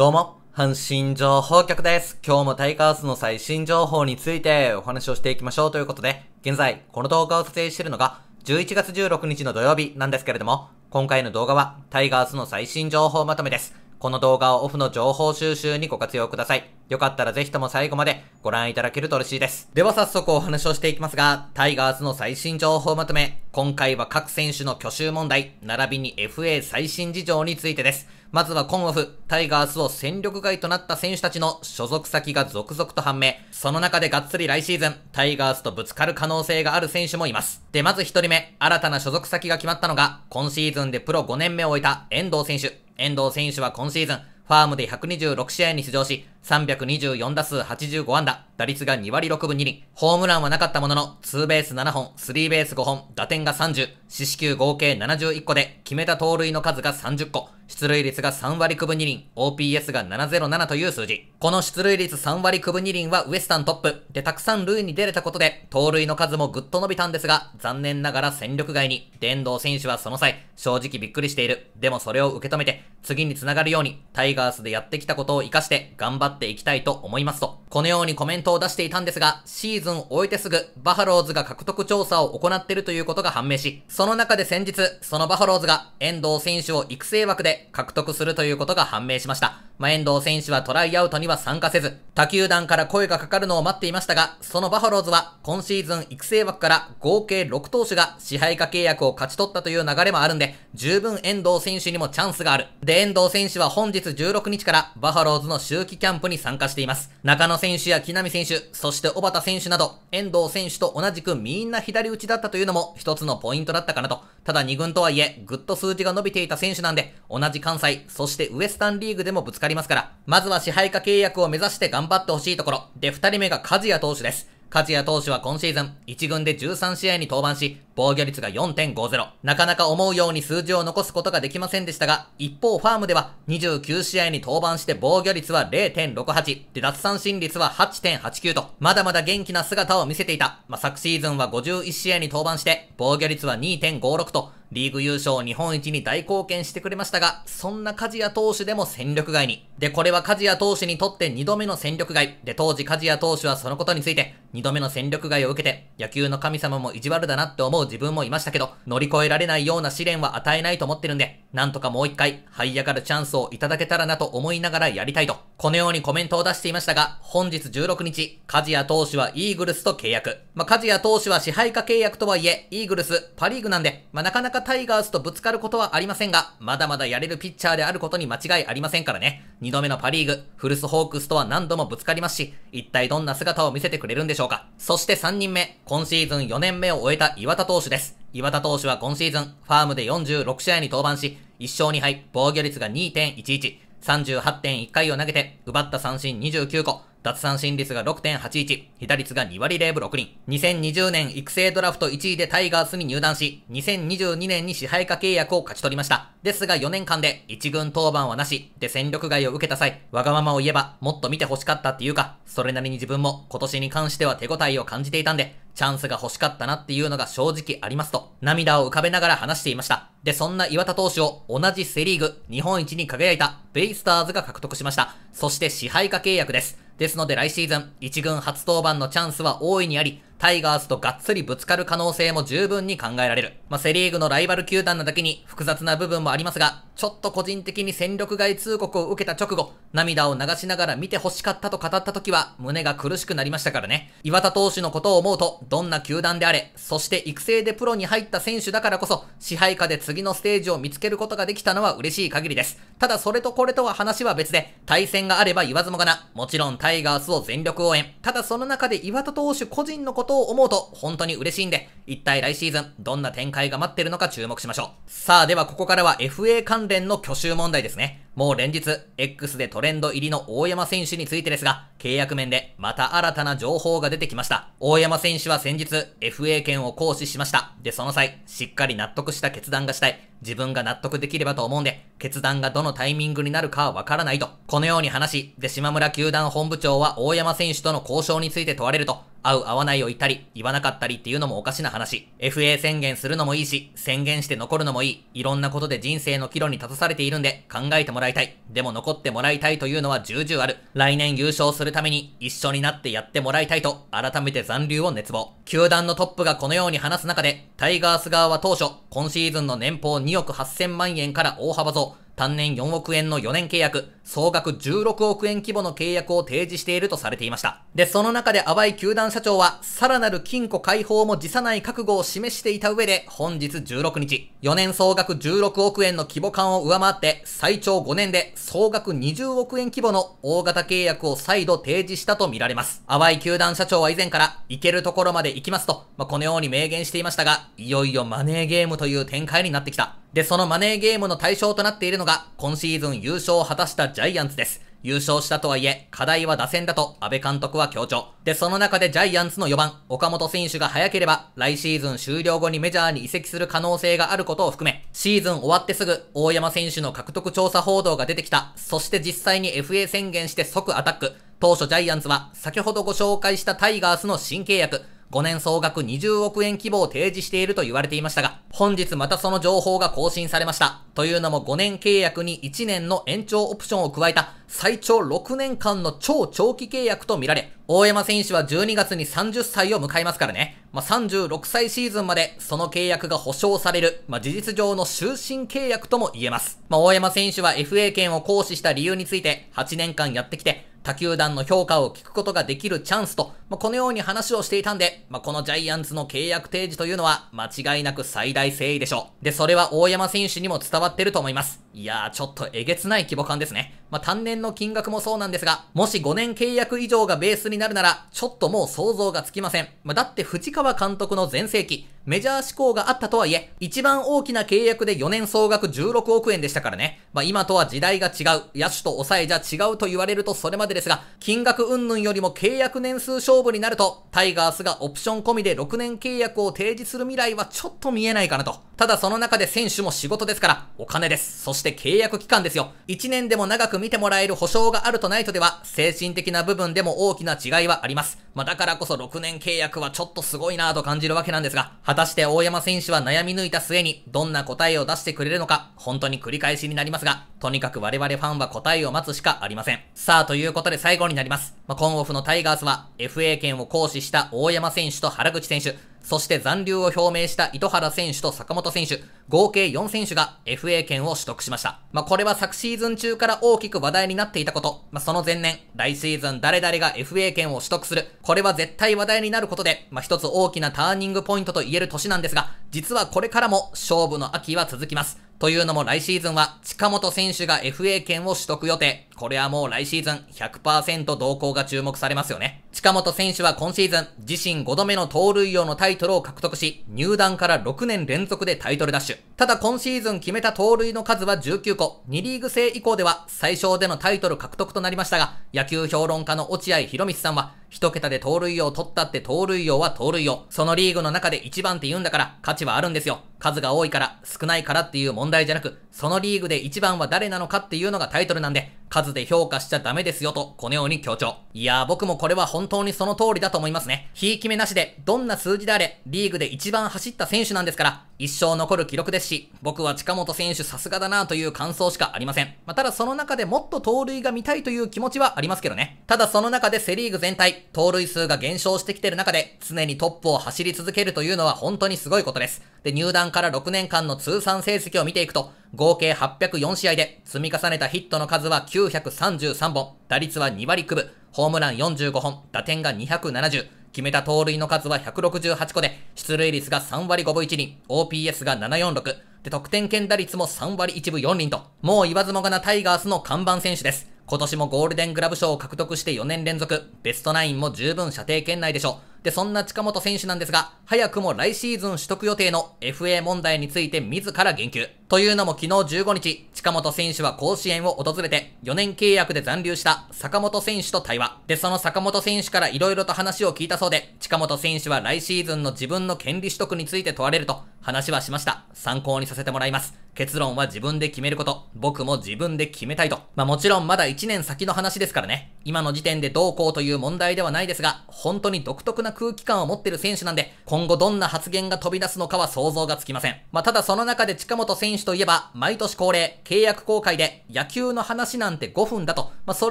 どうも、阪神情報局です。今日もタイガースの最新情報についてお話をしていきましょうということで、現在、この動画を撮影しているのが、11月16日の土曜日なんですけれども、今回の動画はタイガースの最新情報まとめです。この動画をオフの情報収集にご活用ください。よかったらぜひとも最後までご覧いただけると嬉しいです。では早速お話をしていきますが、タイガースの最新情報まとめ、今回は各選手の挙手問題、並びに FA 最新事情についてです。まずは今オフ、タイガースを戦力外となった選手たちの所属先が続々と判明。その中でがっつり来シーズン、タイガースとぶつかる可能性がある選手もいます。で、まず一人目、新たな所属先が決まったのが、今シーズンでプロ5年目を終えた遠藤選手。遠藤選手は今シーズン、ファームで126試合に出場し、324打数85安打、打率が2割6分2厘、ホームランはなかったものの、ツーベース7本、3ベース5本、打点が30、四死球合計71個で、決めた盗塁の数が30個、出塁率が3割区分2厘、OPS が707という数字。この出塁率3割区分2厘はウエスタントップ。で、たくさん塁に出れたことで、盗塁の数もぐっと伸びたんですが、残念ながら戦力外に。電動選手はその際、正直びっくりしている。でもそれを受け止めて、次に繋がるように、タイガースでやってきたことを活かして頑張っていきたいと思いますと、このようにコメントを出していたんですが、シーズンを終えてすぐ、バファローズが獲得調査を行っているということが判明し、その中で先日、そのバファローズが遠藤選手を育成枠でで獲得するということが判明しました。まあ、遠藤選手はトライアウトには参加せず、他球団から声がかかるのを待っていましたが、そのバファローズは今シーズン育成枠から合計6投手が支配下契約を勝ち取ったという流れもあるんで、十分遠藤選手にもチャンスがある。で、遠藤選手は本日16日からバファローズの秋季キャンプに参加しています。中野選手や木浪選手、そして小畑選手など、遠藤選手と同じくみんな左打ちだったというのも一つのポイントだったかなと。ただ2軍とはいえ、ぐっと数字が伸びていた選手なんで、同じじ関西、そしてウエスタンリーグでもぶつかりますから、まずは支配下契約を目指して頑張ってほしいところ。で、二人目がジヤ投手です。ジヤ投手は今シーズン、1軍で13試合に登板し、防御率が4.50。なかなか思うように数字を残すことができませんでしたが、一方ファームでは29試合に登板して防御率は0.68、で奪三振率は8.89と、まだまだ元気な姿を見せていた。まあ、昨シーズンは51試合に登板して、防御率は2.56と、リーグ優勝日本一に大貢献してくれましたが、そんな梶谷投手でも戦力外に。で、これは梶谷投手にとって2度目の戦力外。で、当時梶谷投手はそのことについて、2度目の戦力外を受けて、野球の神様も意地悪だなって思う自分もいましたけど、乗り越えられないような試練は与えないと思ってるんで、なんとかもう一回、這い上がるチャンスをいただけたらなと思いながらやりたいと、このようにコメントを出していましたが、本日16日、梶谷投手はイーグルスと契約。まあ、梶谷投手は支配下契約とはいえ、イーグルス、パリーグなんで、まあ、なかなかタイガースとぶつかることはありませんが、まだまだやれるピッチャーであることに間違いありませんからね。2度目のパリーグ、フルスホークスとは何度もぶつかりますし、一体どんな姿を見せてくれるんでしょうしょうか。そして3人目、今シーズン4年目を終えた岩田投手です。岩田投手は今シーズン、ファームで46試合に登板し、1勝2敗、防御率が2.11、38.1回を投げて、奪った三振29個、奪三振率が6.81、被打率が2割0分6厘。2020年育成ドラフト1位でタイガースに入団し、2022年に支配下契約を勝ち取りました。ですが4年間で1軍登板はなし、で戦力外を受けた際、わがままを言えばもっと見て欲しかったっていうか、それなりに自分も今年に関しては手応えを感じていたんで、チャンスが欲しかったなっていうのが正直ありますと、涙を浮かべながら話していました。で、そんな岩田投手を同じセリーグ、日本一に輝いたベイスターズが獲得しました。そして支配下契約です。ですので来シーズン、1軍初登板のチャンスは大いにあり、タイガースとがっつりぶつかる可能性も十分に考えられる。まあ、セリーグのライバル球団なだけに複雑な部分もありますが、ちょっと個人的に戦力外通告を受けた直後、涙を流しながら見て欲しかったと語った時は胸が苦しくなりましたからね。岩田投手のことを思うと、どんな球団であれ、そして育成でプロに入った選手だからこそ、支配下で次のステージを見つけることができたのは嬉しい限りです。ただそれとこれとは話は別で、対戦があれば言わずもがな、もちろんタイガースを全力応援。ただその中で岩田投手個人のことを思うと、本当に嬉しいんで、一体来シーズン、どんな展開が待ってるのか注目しましょう。さあではここからは FA 関連連の去就問題ですね。もう連日、X でトレンド入りの大山選手についてですが、契約面でまた新たな情報が出てきました。大山選手は先日、FA 権を行使しました。で、その際、しっかり納得した決断がしたい。自分が納得できればと思うんで、決断がどのタイミングになるかはわからないと、このように話し、で島村球団本部長は大山選手との交渉について問われると、合う合わないを言ったり、言わなかったりっていうのもおかしな話。FA 宣言するのもいいし、宣言して残るのもいい。いろんなことで人生の岐路に立たされているんで、考えてもらいたい。でも残ってもらいたいというのは重々ある。来年優勝するために、一緒になってやってもらいたいと、改めて残留を熱望。球団のトップがこのように話す中で、タイガース側は当初、今シーズンの年俸2 2億8000万円から大幅増。単年4億円の4年契約、総額16億円規模の契約を提示しているとされていました。で、その中で淡い球団社長は、さらなる金庫解放も辞さない覚悟を示していた上で、本日16日、4年総額16億円の規模感を上回って、最長5年で総額20億円規模の大型契約を再度提示したとみられます。淡い球団社長は以前から、行けるところまで行きますと、まあ、このように明言していましたが、いよいよマネーゲームという展開になってきた。で、そのマネーゲームの対象となっているのが、今シーズン優勝を果たしたジャイアンツです。優勝したとはいえ、課題は打線だと安倍監督は強調。で、その中でジャイアンツの4番、岡本選手が早ければ、来シーズン終了後にメジャーに移籍する可能性があることを含め、シーズン終わってすぐ、大山選手の獲得調査報道が出てきた、そして実際に FA 宣言して即アタック。当初ジャイアンツは、先ほどご紹介したタイガースの新契約、5年総額20億円規模を提示していると言われていましたが、本日またその情報が更新されました。というのも5年契約に1年の延長オプションを加えた最長6年間の超長期契約とみられ、大山選手は12月に30歳を迎えますからね。まあ、36歳シーズンまでその契約が保証される、まあ、事実上の終身契約とも言えます。まあ、大山選手は FA 権を行使した理由について8年間やってきて、他球団の評価を聞くことができるチャンスと、まあ、このように話をしていたんで、まあ、このジャイアンツの契約提示というのは間違いなく最大誠意でしょう。で、それは大山選手にも伝わってると思います。いやー、ちょっとえげつない規模感ですね。まあ、単年の金額もそうなんですが、もし5年契約以上がベースになるなら、ちょっともう想像がつきません。まあ、だって藤川監督の全盛期、メジャー志向があったとはいえ、一番大きな契約で4年総額16億円でしたからね。まあ今とは時代が違う、野手と抑えじゃ違うと言われるとそれまでですが、金額云々よりも契約年数勝負になると、タイガースがオプション込みで6年契約を提示する未来はちょっと見えないかなと。ただその中で選手も仕事ですから、お金です。そして契約期間ですよ。1年でも長く見てもらえる保証があるとないとでは、精神的な部分でも大きな違いはあります。まあだからこそ6年契約はちょっとすごいなぁと感じるわけなんですが、果たして大山選手は悩み抜いた末にどんな答えを出してくれるのか、本当に繰り返しになりますが、とにかく我々ファンは答えを待つしかありません。さあ、ということで最後になります。まあ、ンオフのタイガースは FA 権を行使した大山選手と原口選手、そして残留を表明した糸原選手と坂本選手、合計4選手が FA 権を取得しました。まあ、これは昨シーズン中から大きく話題になっていたこと、まあ、その前年、来シーズン誰々が FA 権を取得する、これは絶対話題になることで、まあ、一つ大きなターニングポイントと言える年なんですが、実はこれからも勝負の秋は続きます。というのも来シーズンは近本選手が FA 権を取得予定。これはもう来シーズン100%動向が注目されますよね。近本選手は今シーズン自身5度目の盗塁王のタイトルを獲得し、入団から6年連続でタイトルダッシュ。ただ今シーズン決めた盗塁の数は19個、2リーグ制以降では最小でのタイトル獲得となりましたが、野球評論家の落合博光さんは、一桁で盗塁王取ったって盗塁王は盗塁王。そのリーグの中で一番って言うんだから価値はあるんですよ。数が多いから少ないからっていう問題じゃなく、そのリーグで一番は誰なのかっていうのがタイトルなんで、数で評価しちゃダメですよと、このように強調。いやー僕もこれは本当にその通りだと思いますね。ひいき目なしで、どんな数字であれ、リーグで一番走った選手なんですから、一生残る記録ですし、僕は近本選手さすがだなという感想しかありません。まあ、ただその中でもっと盗塁が見たいという気持ちはありますけどね。ただその中でセリーグ全体、盗塁数が減少してきてる中で、常にトップを走り続けるというのは本当にすごいことです。で、入団から6年間の通算成績を見ていくと、合計804試合で積み重ねたヒットの数は933本、打率は2割9分、ホームラン45本、打点が270、決めた盗塁の数は168個で、出塁率が3割5分1厘、OPS が746、で、得点圏打率も3割1分4厘と、もう言わずもがなタイガースの看板選手です。今年もゴールデングラブ賞を獲得して4年連続、ベストナインも十分射程圏内でしょう。で、そんな近本選手なんですが、早くも来シーズン取得予定の FA 問題について自ら言及。というのも昨日15日、近本選手は甲子園を訪れて、4年契約で残留した坂本選手と対話。で、その坂本選手から色々と話を聞いたそうで、近本選手は来シーズンの自分の権利取得について問われると、話はしました。参考にさせてもらいます。結論は自分で決めること。僕も自分で決めたいと。まあもちろんまだ1年先の話ですからね。今の時点でどうこうという問題ではないですが、本当に独特な空気感を持ってる選手なんで、今後どんな発言が飛び出すのかは想像がつきません。まあただその中で近本選手といえば、毎年恒例、契約公開で野球の話なんて5分だと、まあそ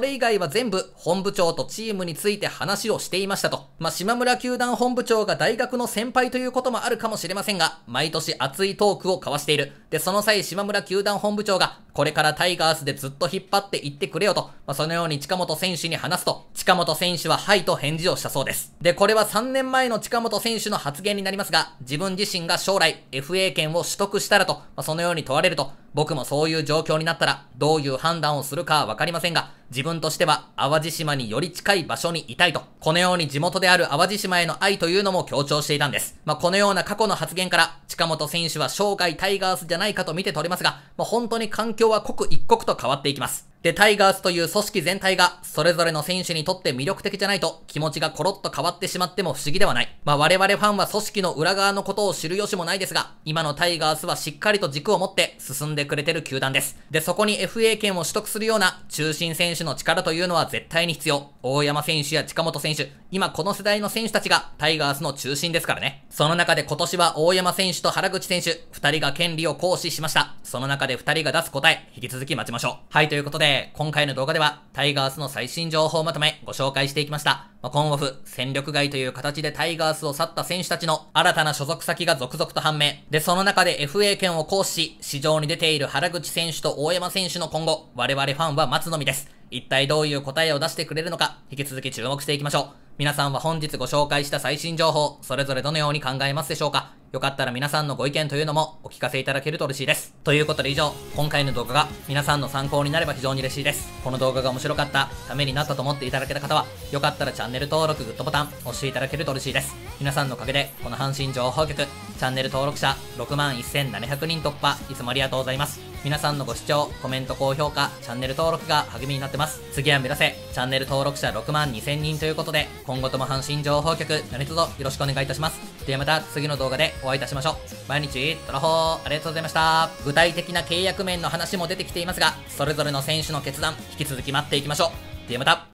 れ以外は全部本部長とチームについて話をしていましたと。まあ島村球団本部長が大学の先輩ということもあるかもしれませんが、毎年熱いトークを交わしている。で、その際、島村球団本部長が、これからタイガースでずっと引っ張っていってくれよと、まあ、そのように近本選手に話すと、近本選手ははいと返事をしたそうです。で、これは3年前の近本選手の発言になりますが、自分自身が将来 FA 権を取得したらと、まあ、そのように問われると、僕もそういう状況になったら、どういう判断をするかはわかりませんが、自分としては淡路島により近い場所にいたいと、このように地元である淡路島への愛というのも強調していたんです。まあ、このような過去の発言から、近本選手は生涯タイガースじゃないかと見て取れますが、まあ、本当に環境は刻一刻と変わっていきます。で、タイガースという組織全体が、それぞれの選手にとって魅力的じゃないと、気持ちがコロッと変わってしまっても不思議ではない。まあ、我々ファンは組織の裏側のことを知る由もないですが、今のタイガースはしっかりと軸を持って進んでくれてる球団です。で、そこに FA 権を取得するような中心選手の力というのは絶対に必要。大山選手や近本選手、今この世代の選手たちがタイガースの中心ですからね。その中で今年は大山選手と原口選手、二人が権利を行使しました。その中で二人が出す答え、引き続き待ちましょう。はい、ということで、今回の動画では、タイガースの最新情報をまとめご紹介していきました。まあ、今オフ、戦力外という形でタイガースを去った選手たちの新たな所属先が続々と判明。で、その中で FA 権を行使し、市場に出ている原口選手と大山選手の今後、我々ファンは待つのみです。一体どういう答えを出してくれるのか、引き続き注目していきましょう。皆さんは本日ご紹介した最新情報、それぞれどのように考えますでしょうかよかったら皆さんのご意見というのもお聞かせいただけると嬉しいです。ということで以上、今回の動画が皆さんの参考になれば非常に嬉しいです。この動画が面白かった、ためになったと思っていただけた方は、よかったらチャンネル登録、グッドボタン押していただけると嬉しいです。皆さんのおかげで、この阪神情報局、チャンネル登録者6万1700人突破、いつもありがとうございます。皆さんのご視聴、コメント、高評価、チャンネル登録が励みになってます。次は目指せ、チャンネル登録者6万2000人ということで、今後とも阪神情報局、何卒よろしくお願いいたします。ではまた次の動画でお会いいたしましょう。毎日、トラホー、ありがとうございました。具体的な契約面の話も出てきていますが、それぞれの選手の決断、引き続き待っていきましょう。ではまた